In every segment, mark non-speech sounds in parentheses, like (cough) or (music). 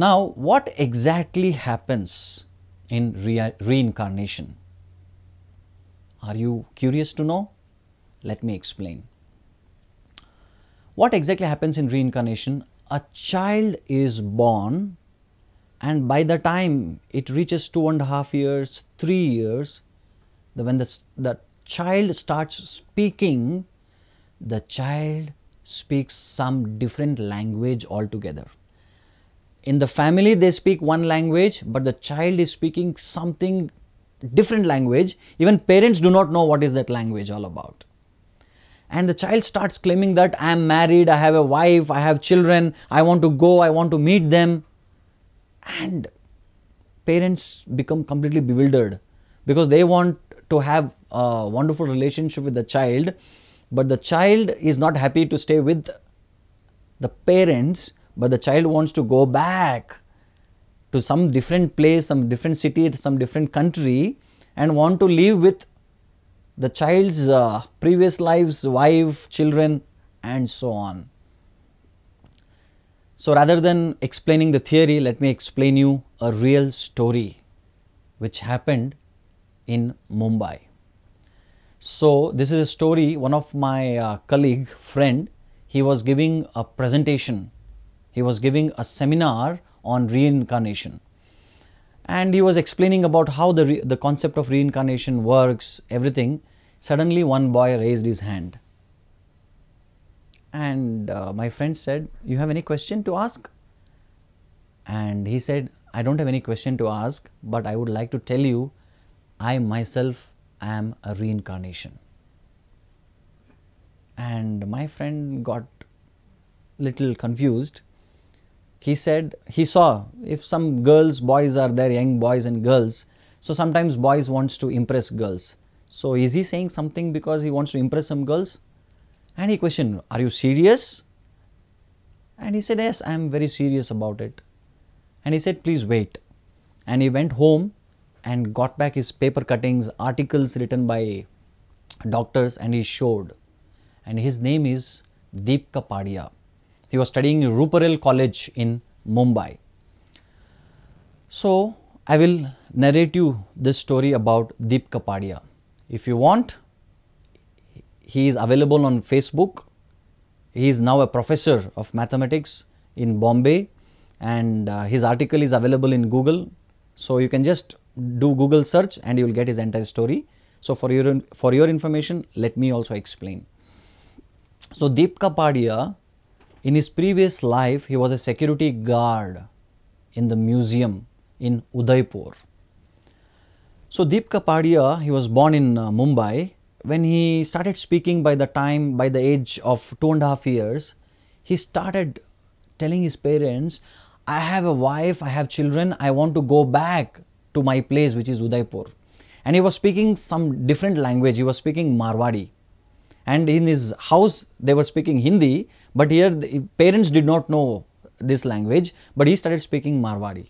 Now, what exactly happens in re reincarnation? Are you curious to know? Let me explain. What exactly happens in reincarnation? A child is born and by the time it reaches two and a half years, three years, the, when the, the child starts speaking, the child speaks some different language altogether in the family they speak one language but the child is speaking something different language even parents do not know what is that language all about and the child starts claiming that i am married i have a wife i have children i want to go i want to meet them and parents become completely bewildered because they want to have a wonderful relationship with the child but the child is not happy to stay with the parents but the child wants to go back to some different place, some different city, some different country and want to live with the child's uh, previous lives, wife, children and so on. So rather than explaining the theory, let me explain you a real story which happened in Mumbai. So this is a story one of my uh, colleague friend he was giving a presentation he was giving a seminar on reincarnation. And he was explaining about how the, the concept of reincarnation works, everything. Suddenly, one boy raised his hand. And uh, my friend said, You have any question to ask? And he said, I don't have any question to ask, but I would like to tell you, I myself am a reincarnation. And my friend got little confused he said he saw if some girls, boys are there, young boys and girls. So sometimes boys wants to impress girls. So is he saying something because he wants to impress some girls? And he questioned, are you serious? And he said, yes, I am very serious about it. And he said, please wait. And he went home and got back his paper cuttings, articles written by doctors and he showed. And his name is Deep Kapadia. He was studying Ruparel College in Mumbai. So, I will narrate you this story about Deep Kapadia. If you want, he is available on Facebook. He is now a professor of mathematics in Bombay and uh, his article is available in Google. So, you can just do Google search and you will get his entire story. So, for your, for your information, let me also explain. So, Deep Kapadia in his previous life, he was a security guard in the museum in Udaipur. So Deep Kapadia, he was born in uh, Mumbai. When he started speaking by the time, by the age of two and a half years, he started telling his parents, I have a wife, I have children, I want to go back to my place which is Udaipur. And he was speaking some different language, he was speaking Marwadi and in his house they were speaking Hindi, but here parents did not know this language, but he started speaking Marwari.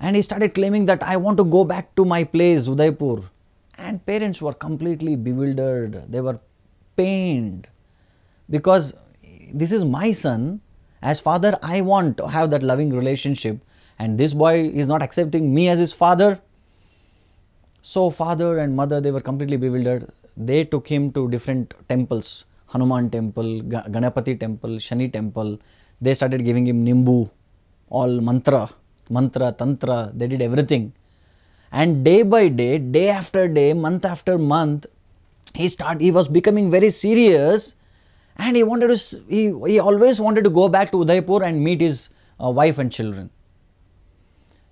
And he started claiming that I want to go back to my place, Udaipur. And parents were completely bewildered, they were pained because this is my son. As father, I want to have that loving relationship, and this boy is not accepting me as his father. So, father and mother, they were completely bewildered they took him to different temples Hanuman temple, Ganapati temple, Shani temple. They started giving him Nimbu, all mantra, mantra, tantra, they did everything. And day by day, day after day, month after month, he start he was becoming very serious and he wanted to he, he always wanted to go back to Udaipur and meet his uh, wife and children.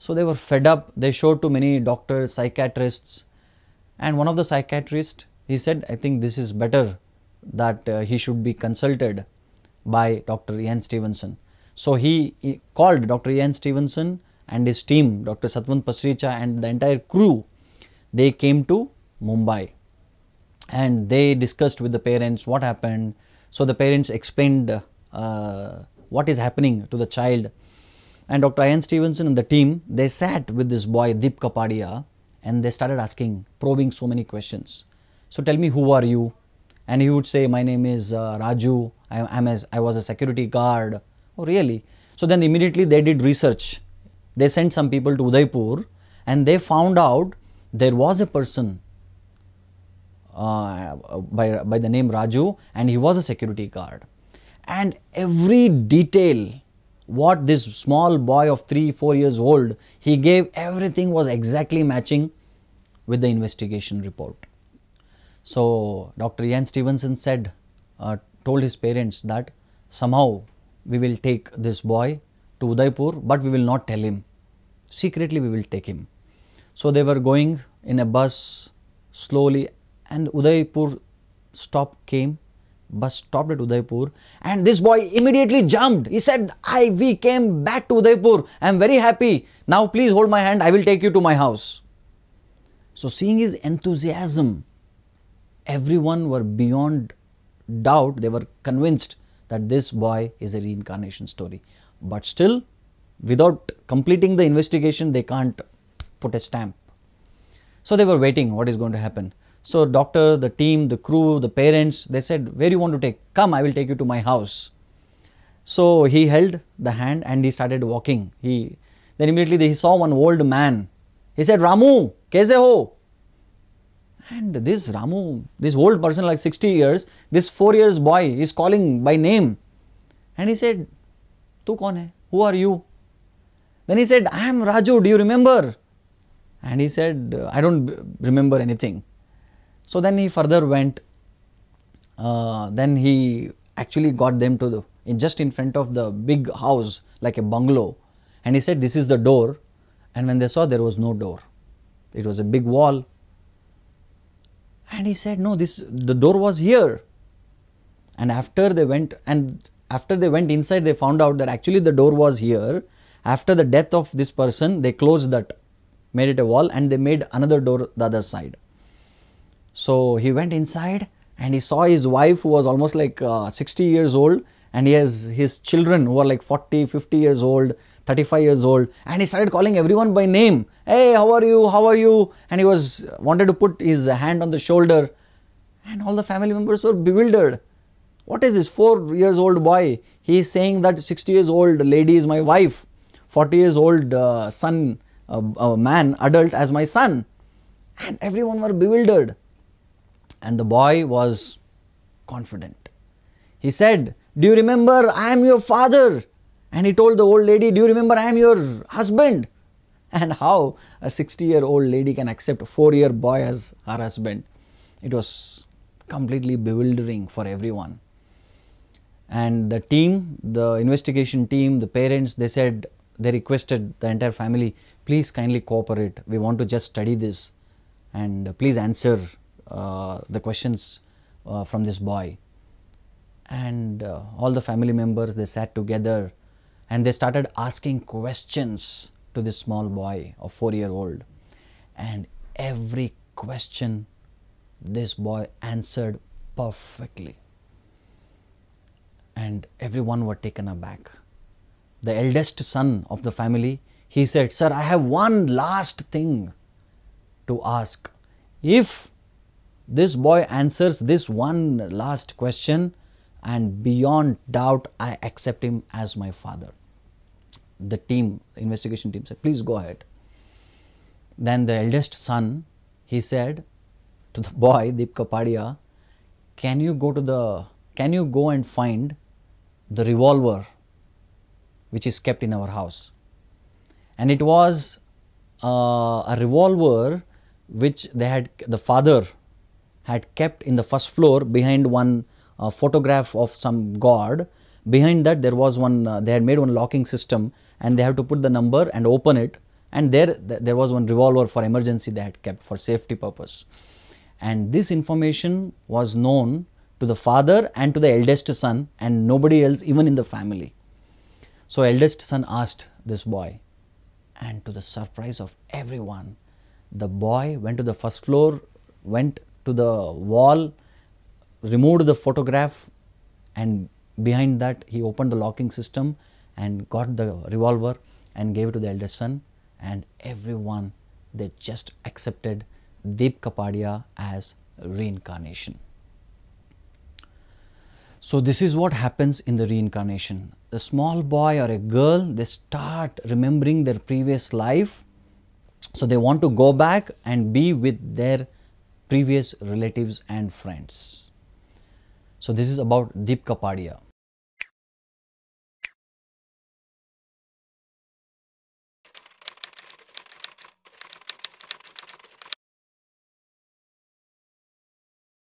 So they were fed up. They showed to many doctors, psychiatrists, and one of the psychiatrists he said, I think this is better that uh, he should be consulted by Dr. Ian Stevenson. So, he, he called Dr. Ian Stevenson and his team, Dr. Satwan Pasricha and the entire crew, they came to Mumbai and they discussed with the parents what happened. So, the parents explained uh, what is happening to the child and Dr. Ian Stevenson and the team, they sat with this boy Deep Kapadia and they started asking, probing so many questions. So tell me who are you? And he would say, My name is uh, Raju. I, am as, I was a security guard. Oh, really? So then immediately they did research. They sent some people to Udaipur and they found out there was a person uh, by, by the name Raju and he was a security guard. And every detail what this small boy of 3 4 years old he gave everything was exactly matching with the investigation report so, Dr. Ian Stevenson said, uh, told his parents that somehow we will take this boy to Udaipur, but we will not tell him. Secretly, we will take him. So, they were going in a bus slowly, and Udaipur stop came. Bus stopped at Udaipur, and this boy immediately jumped. He said, I we came back to Udaipur. I am very happy. Now, please hold my hand. I will take you to my house. So, seeing his enthusiasm, everyone were beyond doubt, they were convinced that this boy is a reincarnation story. But still, without completing the investigation, they can't put a stamp. So they were waiting what is going to happen. So doctor, the team, the crew, the parents, they said, where you want to take? Come, I will take you to my house. So he held the hand and he started walking. He Then immediately he saw one old man. He said, Ramu, kaise ho? And this Ramu, this old person like 60 years, this 4 years boy is calling by name. And he said, Tu kon hai? Who are you? Then he said, I am Raju, do you remember? And he said, I don't remember anything. So then he further went, uh, then he actually got them to the, in just in front of the big house, like a bungalow. And he said, This is the door. And when they saw, there was no door. It was a big wall and he said, no, this the door was here. And after they went and after they went inside, they found out that actually the door was here. After the death of this person, they closed that, made it a wall, and they made another door the other side. So he went inside and he saw his wife who was almost like uh, 60 years old and he has his children who are like 40, 50 years old, 35 years old and he started calling everyone by name. Hey, how are you? How are you? And he was wanted to put his hand on the shoulder and all the family members were bewildered. What is this 4 years old boy? He is saying that 60 years old lady is my wife, 40 years old uh, son, uh, uh, man, adult as my son. And everyone were bewildered. And the boy was confident. He said, do you remember I am your father? And he told the old lady, Do you remember I am your husband? (laughs) And how a 60 year old lady can accept a 4 year boy as her husband. It was completely bewildering for everyone. And the team, the investigation team, the parents, they said, they requested the entire family, please kindly cooperate. We want to just study this and please answer uh, the questions uh, from this boy and uh, all the family members they sat together and they started asking questions to this small boy of 4 year old and every question this boy answered perfectly and everyone were taken aback the eldest son of the family he said sir i have one last thing to ask if this boy answers this one last question and beyond doubt I accept him as my father. The team, investigation team said, please go ahead. Then the eldest son, he said to the boy, Deep Kapadia, can you go to the, can you go and find the revolver which is kept in our house? And it was uh, a revolver which they had, the father had kept in the first floor behind one a photograph of some god. Behind that there was one, uh, they had made one locking system and they have to put the number and open it and there th there was one revolver for emergency they had kept for safety purpose. And this information was known to the father and to the eldest son and nobody else even in the family. So eldest son asked this boy and to the surprise of everyone, the boy went to the first floor, went to the wall removed the photograph and behind that he opened the locking system and got the revolver and gave it to the eldest son and everyone they just accepted Deep Kapadia as reincarnation. So this is what happens in the reincarnation. A small boy or a girl, they start remembering their previous life. So they want to go back and be with their previous relatives and friends. So this is about Deep Kapadia.